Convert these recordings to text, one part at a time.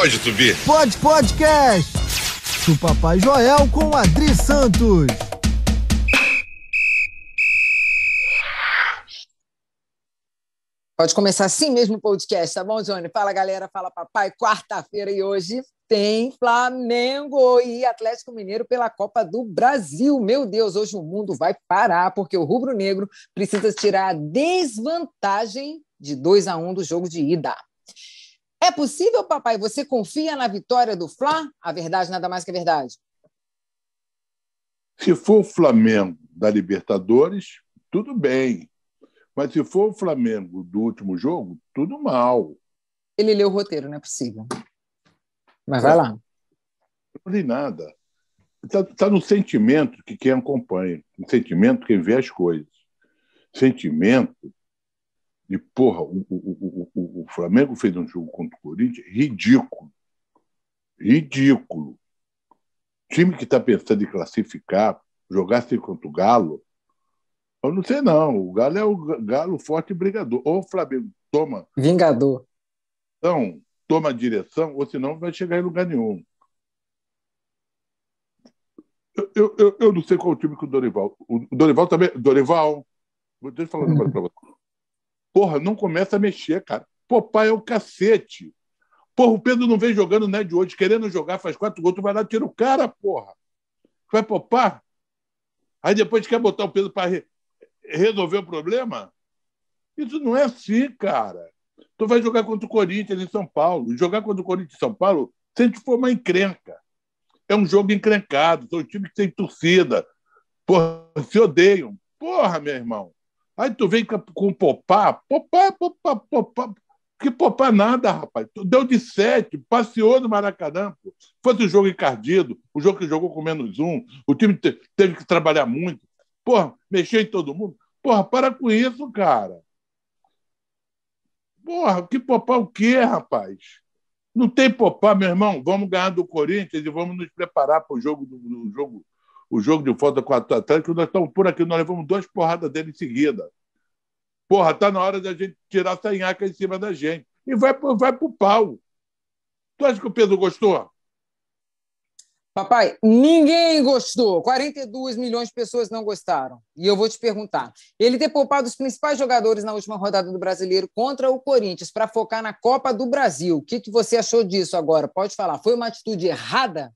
Pode, Tubi. Pode Podcast. Do Papai Joel com Adri Santos. Pode começar assim mesmo o podcast, tá bom, Johnny? Fala, galera. Fala, papai. Quarta-feira e hoje tem Flamengo e Atlético Mineiro pela Copa do Brasil. Meu Deus, hoje o mundo vai parar porque o rubro-negro precisa tirar a desvantagem de 2 a 1 um do jogo de ida. É possível, papai? Você confia na vitória do Fla? A verdade nada mais que a verdade. Se for o Flamengo da Libertadores, tudo bem. Mas se for o Flamengo do último jogo, tudo mal. Ele leu o roteiro, não é possível. Mas vai lá. Não li nada. Está tá no sentimento que quem acompanha, no sentimento que quem vê as coisas. Sentimento de, porra, o, o, Flamengo fez um jogo contra o Corinthians ridículo. Ridículo. Time que está pensando em classificar, jogasse contra o Galo, eu não sei não. O Galo é o Galo forte e brigador. Ou o Flamengo toma. Vingador. Então, toma a direção, ou senão vai chegar em lugar nenhum. Eu, eu, eu não sei qual o time que o Dorival. O Dorival também. Dorival, vou te falar uma coisa pra você. Porra, não começa a mexer, cara. Popeye é o cacete. Porra, o Pedro não vem jogando, né, de hoje, querendo jogar, faz quatro gols, tu vai lá, tira o cara, porra. Tu vai popar? Aí depois quer botar o Pedro para re resolver o problema? Isso não é assim, cara. Tu vai jogar contra o Corinthians em São Paulo. Jogar contra o Corinthians em São Paulo, se a gente for uma encrenca. É um jogo encrencado, são times que têm torcida. Porra, se odeiam. Porra, meu irmão. Aí tu vem com popar, popar, popar, popar. Que poupar nada, rapaz. Deu de sete, passeou no Maracanã. Pô. Foi um jogo encardido, o jogo que jogou com menos um, o time te teve que trabalhar muito. Porra, mexeu em todo mundo. Porra, para com isso, cara. Porra, que poupar o quê, rapaz? Não tem poupar, meu irmão. Vamos ganhar do Corinthians e vamos nos preparar para o jogo do, jogo, o jogo de volta com o Atlético. Nós estamos por aqui, nós levamos duas porradas dele em seguida. Porra, tá na hora da gente tirar essa nhaca em cima da gente. E vai, vai pro pau. Tu acha que o Pedro gostou? Papai, ninguém gostou. 42 milhões de pessoas não gostaram. E eu vou te perguntar: ele ter poupado os principais jogadores na última rodada do brasileiro contra o Corinthians para focar na Copa do Brasil. O que, que você achou disso agora? Pode falar. Foi uma atitude errada?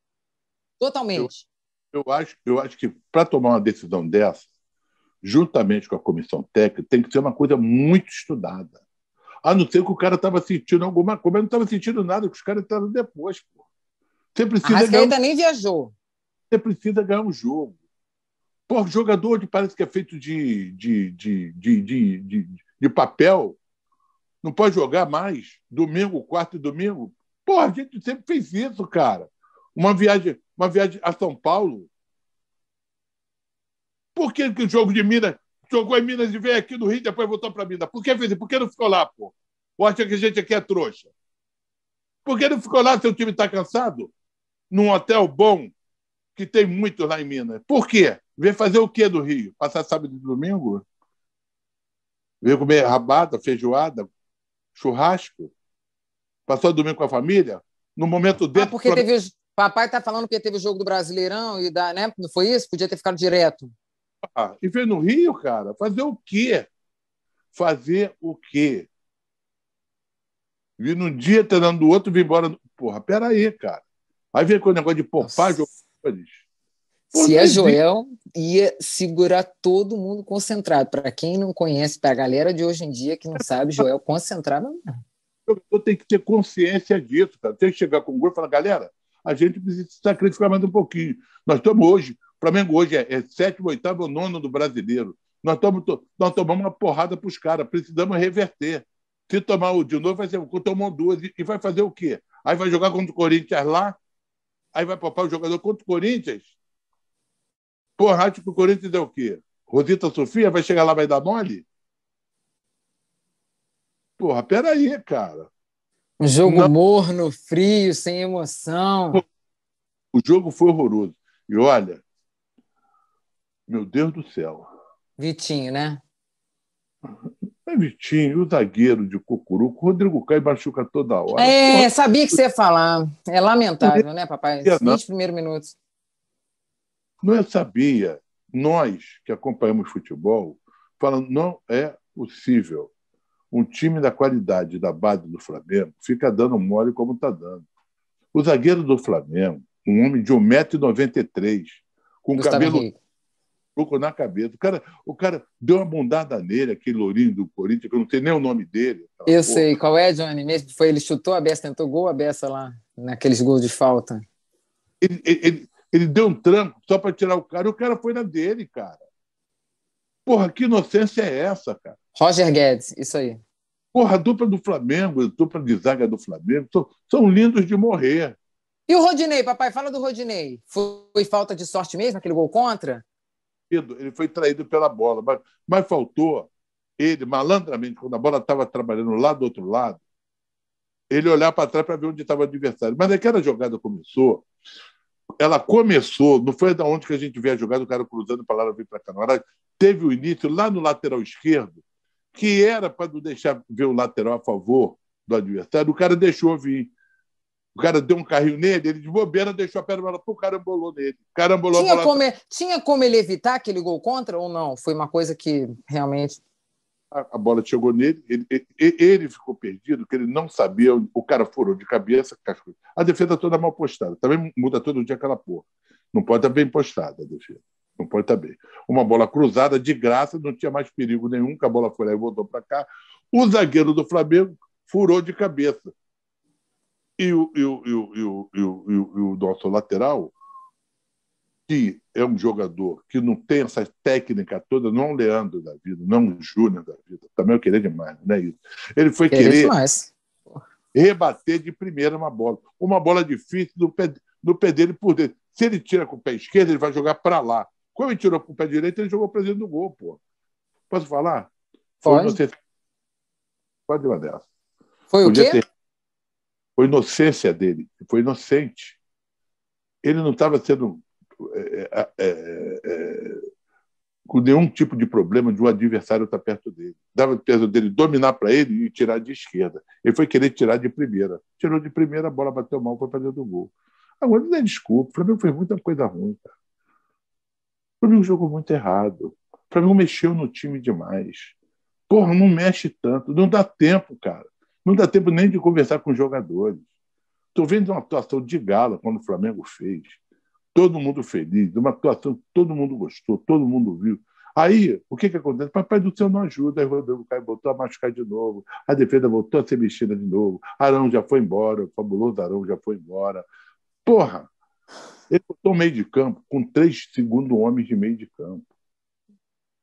Totalmente. Eu, eu acho, eu acho que para tomar uma decisão dessa, juntamente com a comissão técnica, tem que ser uma coisa muito estudada. A não ser que o cara estava sentindo alguma coisa, mas não estava sentindo nada, que os caras estavam depois. Pô. Você precisa. Ah, ganhar... nem viajou. Você precisa ganhar um jogo. Pô, jogador que parece que é feito de, de, de, de, de, de, de papel, não pode jogar mais, domingo, quarto e domingo. Pô, a gente sempre fez isso, cara. Uma viagem, uma viagem a São Paulo, que, que o jogo de Minas jogou em Minas e veio aqui no Rio e depois voltou para Minas? Por que fez isso? Por que não ficou lá, pô? Ou acha que a gente aqui é trouxa? Por que não ficou lá se o time está cansado? Num hotel bom, que tem muito lá em Minas. Por quê? Veio fazer o quê do Rio? Passar sábado e domingo? Veio comer rabada, feijoada, churrasco? Passou domingo com a família? No momento desse. Ah, porque teve. Papai está falando que teve o jogo do Brasileirão e da, né? Não foi isso? Podia ter ficado direto. Ah, e veio no Rio, cara, fazer o quê? Fazer o quê? Vi num dia, treinando tá do outro, vim embora. Porra, peraí, cara. Aí vem com o negócio de poupar jogadores. Se é Joel, ia segurar todo mundo concentrado. Para quem não conhece, para a galera de hoje em dia que não sabe, Joel concentrado não. O jogador tem que ter consciência disso, cara. Tem que chegar com o gol e falar, galera, a gente precisa sacrificar mais um pouquinho. Nós estamos hoje o Flamengo hoje é, é sétimo, oitavo é ou nono do brasileiro. Nós, tomo, nós tomamos uma porrada para os caras, precisamos reverter. Se tomar o de novo, vai ser, tomou duas e, e vai fazer o quê? Aí vai jogar contra o Corinthians lá, aí vai poupar o jogador contra o Corinthians. Porra, acho que o Corinthians é o quê? Rosita Sofia vai chegar lá vai dar mole? Porra, peraí, cara. Um jogo Não... morno, frio, sem emoção. O jogo foi horroroso. E olha, meu Deus do céu. Vitinho, né? É Vitinho, o zagueiro de Cocuruco, Rodrigo Caio machuca toda hora. É, sabia que você ia falar. É lamentável, né, papai? Os 20 primeiros minutos. Não eu sabia. Nós que acompanhamos futebol, falando, não é possível. Um time da qualidade da base do Flamengo fica dando mole como está dando. O zagueiro do Flamengo, um homem de 1,93m, com Gustavo cabelo Henrique colocou na cabeça. O cara, o cara deu uma bondada nele, aquele lourinho do Corinthians, que eu não sei nem o nome dele. Eu porra. sei, qual é, Johnny? Mesmo foi ele chutou a beça, tentou gol a beça lá, naqueles gols de falta. Ele, ele, ele deu um tranco só para tirar o cara, e o cara foi na dele, cara. Porra, que inocência é essa, cara? Roger Guedes, isso aí. Porra, a dupla do Flamengo, a dupla de zaga do Flamengo, são, são lindos de morrer. E o Rodinei, papai, fala do Rodinei. Foi falta de sorte mesmo aquele gol contra? ele foi traído pela bola, mas, mas faltou ele, malandramente, quando a bola estava trabalhando lá do outro lado, ele olhar para trás para ver onde estava o adversário. Mas aquela jogada começou, ela começou, não foi da onde que a gente vê a jogada, o cara cruzando para lá, vir para cá. teve o início lá no lateral esquerdo, que era para não deixar ver o lateral a favor do adversário, o cara deixou vir o cara deu um carrinho nele, ele de bobeira deixou a perna para o carambolou nele. Carambolou tinha, bola... como, tinha como ele evitar aquele gol contra ou não? Foi uma coisa que realmente. A, a bola chegou nele, ele, ele, ele, ficou perdido, que ele não sabia, o cara furou de cabeça. A defesa toda mal postada. Também muda todo dia aquela porra. Não pode estar bem postada a defesa. Não pode estar bem. Uma bola cruzada, de graça, não tinha mais perigo nenhum, que a bola foi lá e voltou para cá. O zagueiro do Flamengo furou de cabeça e o, e o, e o, e o, e o, e o, nosso lateral, que é um jogador que não tem essa técnica toda, não o é Leandro da vida, não o é Júnior da vida, também eu queria demais, não é isso. Ele foi querer, querer demais. rebater de primeira uma bola. Uma bola difícil no pé, no pé dele por dentro. Se ele tira com o pé esquerdo, ele vai jogar para lá. Como ele tirou com o pé direito, ele jogou para dentro do gol, pô. Posso falar? Pode. Foi, você... Pode uma dessa. Foi o quê? Ter... Foi inocência dele, foi inocente. Ele não estava sendo é, é, é, é, com nenhum tipo de problema de um adversário estar tá perto dele. Dava peso dele dominar para ele e tirar de esquerda. Ele foi querer tirar de primeira. Tirou de primeira, a bola bateu mal, foi para fazer do gol. Agora, não é desculpa, o Flamengo fez muita coisa ruim. Cara. O Flamengo jogou muito errado. O Flamengo mexeu no time demais. Porra, não mexe tanto, não dá tempo, cara. Não dá tempo nem de conversar com os jogadores. Estou vendo uma atuação de gala quando o Flamengo fez. Todo mundo feliz, uma atuação que todo mundo gostou, todo mundo viu. Aí, o que, que acontece? Papai do céu não ajuda, aí Rodrigo Caio voltou a machucar de novo, a defesa voltou a ser mexida de novo, Arão já foi embora, o fabuloso Arão já foi embora. Porra! Ele botou meio de campo com três segundos homens de meio de campo.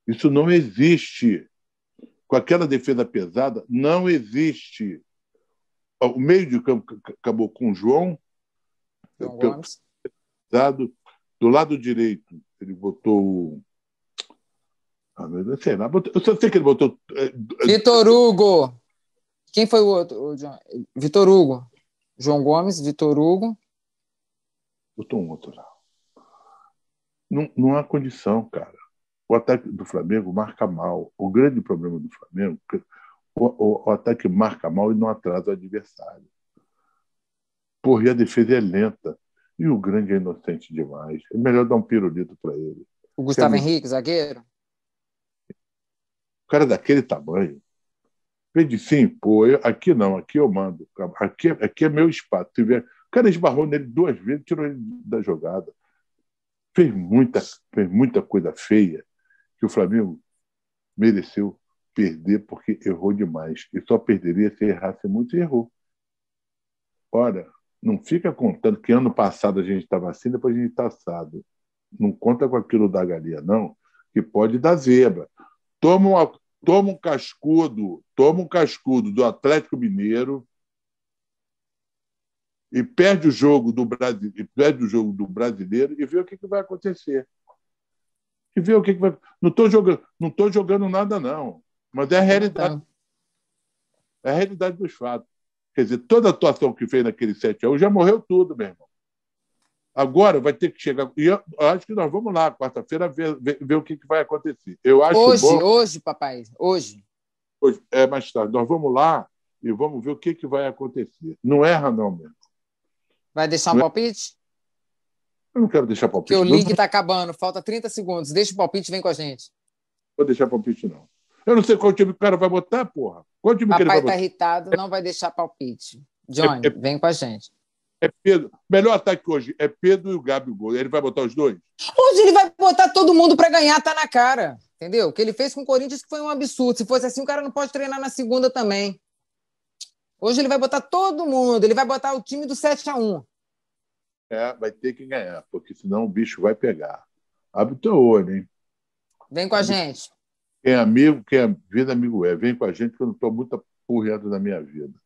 Isso não existe com aquela defesa pesada, não existe. O meio de campo acabou com o João, João do lado direito, ele botou. Ah, sei lá, eu só sei que ele botou. É, é, Vitor Hugo! Quem foi o outro? Vitor Hugo. João Gomes, Vitor Hugo. Botou um outro lá. Não, não há condição, cara. O ataque do Flamengo marca mal. O grande problema do Flamengo, o, o, o ataque marca mal e não atrasa o adversário. Porra, e a defesa é lenta. E o grande é inocente demais. É melhor dar um pirulito para ele. O é Gustavo é muito... Henrique, zagueiro? O cara é daquele tamanho. Pede sim, pô, eu, aqui não, aqui eu mando. Aqui, aqui é meu espaço. Tiver... O cara esbarrou nele duas vezes, tirou ele da jogada. Fez muita, fez muita coisa feia que o Flamengo mereceu perder porque errou demais. E só perderia se errasse muito e errou. Ora, não fica contando que ano passado a gente estava assim, depois a gente está assado. Não conta com aquilo da galinha, não, que pode dar zebra. Toma, uma, toma um cascudo, toma um cascudo do Atlético Mineiro e perde o jogo do Brasil, perde o jogo do brasileiro e vê o que, que vai acontecer e ver o que, que vai. Não estou jogando, não tô jogando nada, não. Mas é a então realidade. Tá. É a realidade dos fatos. Quer dizer, toda a atuação que fez naquele 7 a 1 já morreu tudo, meu irmão. Agora vai ter que chegar. E eu acho que nós vamos lá, quarta-feira, ver, ver, ver, o que, que vai acontecer. Eu acho hoje, bom... hoje, papai, hoje. hoje. É mais tarde. Nós vamos lá e vamos ver o que, que vai acontecer. Não erra, não, meu irmão. Vai deixar um não é- palpite? É... Eu não quero deixar palpite. o link está acabando, falta 30 segundos. Deixa o palpite, vem com a gente. Vou deixar palpite, não. Eu não sei qual time o cara vai botar, porra. Qual time Papai que ele vai tá botar? irritado, não vai deixar palpite. Johnny, é, é, vem com a gente. É Pedro. Melhor ataque hoje é Pedro e o Gabigol. Ele vai botar os dois? Hoje ele vai botar todo mundo para ganhar, tá na cara. Entendeu? O que ele fez com o Corinthians foi um absurdo. Se fosse assim, o cara não pode treinar na segunda também. Hoje ele vai botar todo mundo. Ele vai botar o time do 7 a 1 é, vai ter que ganhar, porque senão o bicho vai pegar. Abre o teu olho, hein? Vem com a gente. Quem é amigo, quem é vida, amigo é. Vem com a gente, que eu não estou muito apurreado na minha vida.